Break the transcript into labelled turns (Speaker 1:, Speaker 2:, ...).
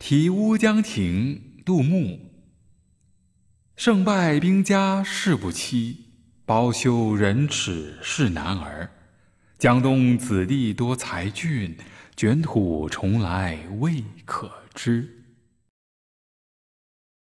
Speaker 1: 题乌江亭，杜牧。胜败兵家事不期，包羞忍耻是男儿。江东子弟多才俊，卷土重来未可知。